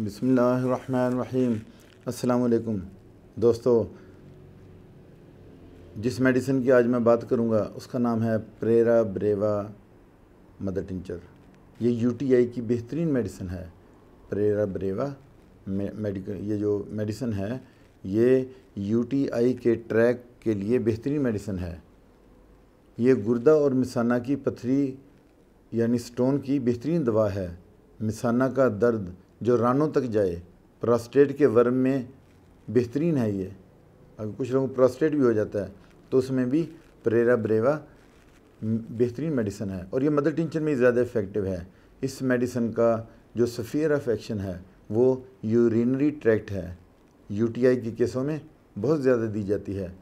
बिसमीम असलकुम दोस्तों जिस मेडिसिन की आज मैं बात करूंगा उसका नाम है प्रेरा ब्रेवा मदर टिंचर ये यूटीआई की बेहतरीन मेडिसिन है प्रेरा ब्रेवा मेडिकल ये जो मेडिसिन है ये यूटीआई के ट्रैक के लिए बेहतरीन मेडिसिन है ये गुर्दा और मिसाना की पथरी यानी स्टोन की बेहतरीन दवा है मिसाना का दर्द जो रानों तक जाए प्रोस्टेट के वर्म में बेहतरीन है ये अगर कुछ लोगों को प्रोस्टेट भी हो जाता है तो उसमें भी प्रेरा ब्रेवा बेहतरीन मेडिसन है और ये मदर टिंचर में ज़्यादा इफ़ेक्टिव है इस मेडिसन का जो सफ़ियर ऑफ एक्शन है वो यूरिनरी ट्रैक्ट है यूटीआई के केसों में बहुत ज़्यादा दी जाती है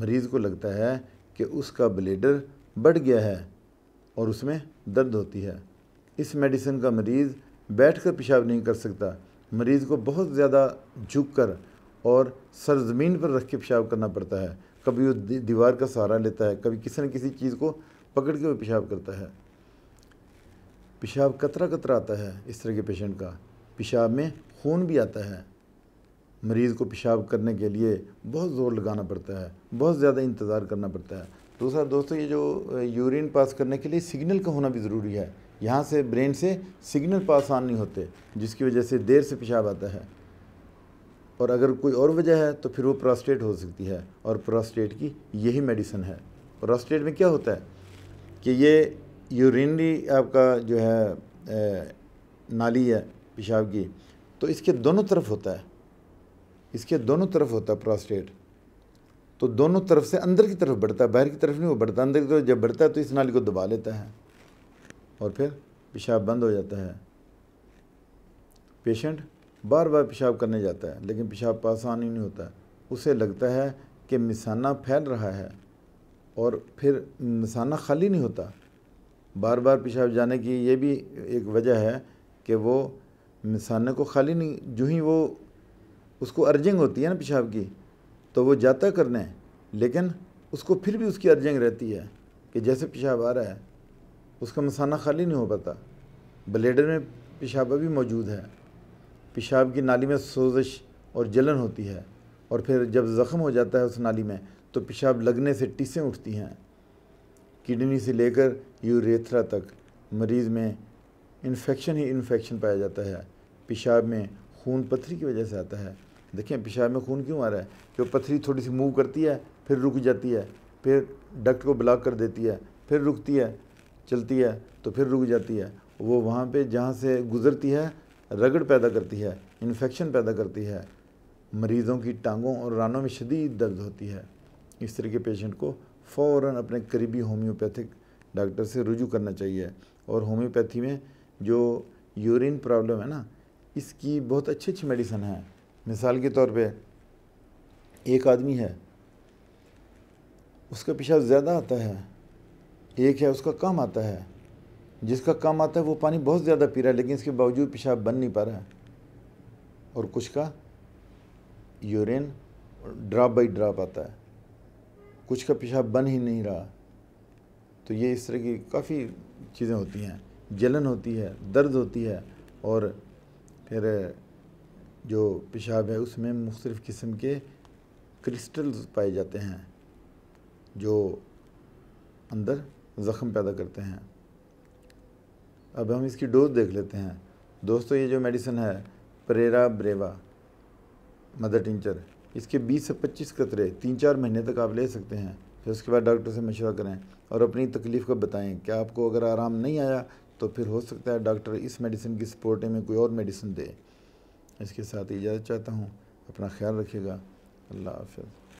मरीज़ को लगता है कि उसका ब्लेडर बढ़ गया है और उसमें दर्द होती है इस मेडिसिन का मरीज़ बैठ कर पेशाब नहीं कर सकता मरीज़ को बहुत ज़्यादा झुक कर और सरजमीन पर रख के पेशाब करना पड़ता है कभी वो दीवार का सहारा लेता है कभी किसी न किसी चीज़ को पकड़ के वो पेशाब करता है पेशाब कतरा कतरा आता है इस तरह के पेशेंट का पेशाब में खून भी आता है मरीज़ को पेशाब करने के लिए बहुत ज़ोर लगाना पड़ता है बहुत ज़्यादा इंतज़ार करना पड़ता है दूसरा दोस्तों ये जो यूरिन पास करने के लिए सिग्नल का होना भी ज़रूरी है यहाँ से ब्रेन से सिग्नल पास आन नहीं होते जिसकी वजह से देर से पेशाब आता है और अगर कोई और वजह है तो फिर वो प्रोस्टेट हो सकती है और प्रोस्टेट की यही मेडिसिन है प्रोस्टेट में क्या होता है कि ये यूरिनरी आपका जो है ए, नाली है पेशाब की तो इसके दोनों तरफ होता है इसके दोनों तरफ होता है प्रोस्टेट तो दोनों तरफ से अंदर की तरफ बढ़ता है बाहर की तरफ नहीं वो बढ़ता अंदर की तरफ जब बढ़ता है तो इस नाली को दबा लेता है और फिर पेशाब बंद हो जाता है पेशेंट बार बार पेशाब करने जाता है लेकिन पेशाब आसान ही नहीं होता उसे लगता है कि मिसाना फैल रहा है और फिर मिसाना खाली नहीं होता बार बार पेशाब जाने की ये भी एक वजह है कि वो मिसाने को खाली नहीं जो ही वो उसको अर्जिंग होती है ना पेशाब की तो वो जाता करने लेकिन उसको फिर भी उसकी अर्जिंग रहती है कि जैसे पेशाब आ रहा है उसका मसाना खाली नहीं हो पाता ब्लेडर में पेशाबा भी मौजूद है पेशाब की नाली में सोजश और जलन होती है और फिर जब ज़ख़म हो जाता है उस नाली में तो पेशाब लगने से टीसें उठती हैं किडनी से लेकर यूरेथ्रा तक मरीज़ में इन्फेक्शन ही इन्फेक्शन पाया जाता है पेशाब में खून पथरी की वजह से आता है देखिए पेशाब में खून क्यों आ रहा है कि वो पथरी थोड़ी सी मूव करती है फिर रुक जाती है फिर डक्ट को ब्लॉक कर देती है फिर रुकती है चलती है तो फिर रुक जाती है वो वहाँ पे जहाँ से गुजरती है रगड़ पैदा करती है इन्फेक्शन पैदा करती है मरीज़ों की टांगों और रानों में शदीद दर्द होती है इस तरह के पेशेंट को फ़ौर अपने करीबी होम्योपैथिक डॉक्टर से रुजू करना चाहिए और होम्योपैथी में जो यूरिन प्रॉब्लम है ना इसकी बहुत अच्छी अच्छी मेडिसन है मिसाल के तौर पे एक आदमी है उसका पेशाब ज़्यादा आता है एक है उसका कम आता है जिसका कम आता है वो पानी बहुत ज़्यादा पी रहा है लेकिन इसके बावजूद पेशाब बन नहीं पा रहा है और कुछ का यूरिन ड्रॉप बाई ड्रॉप आता है कुछ का पेशाब बन ही नहीं रहा तो ये इस तरह की काफ़ी चीज़ें होती हैं जलन होती है दर्द होती है और फिर जो पेशाब है उसमें मुख्तलिफ़ किस्म के क्रिस्टल्स पाए जाते हैं जो अंदर ज़ख़म पैदा करते हैं अब हम इसकी डोज देख लेते हैं दोस्तों ये जो मेडिसिन है परेरा ब्रेवा मदर टिंचर इसके 20 से 25 कतरे तीन चार महीने तक आप ले सकते हैं फिर उसके बाद डॉक्टर से मशवरा करें और अपनी तकलीफ़ को बताएं कि आपको अगर आराम नहीं आया तो फिर हो सकता है डॉक्टर इस मेडिसिन की सपोर्ट में कोई और मेडिसिन दे इसके साथ इजाज़त चाहता हूँ अपना ख्याल रखिएगा अल्लाह हाफ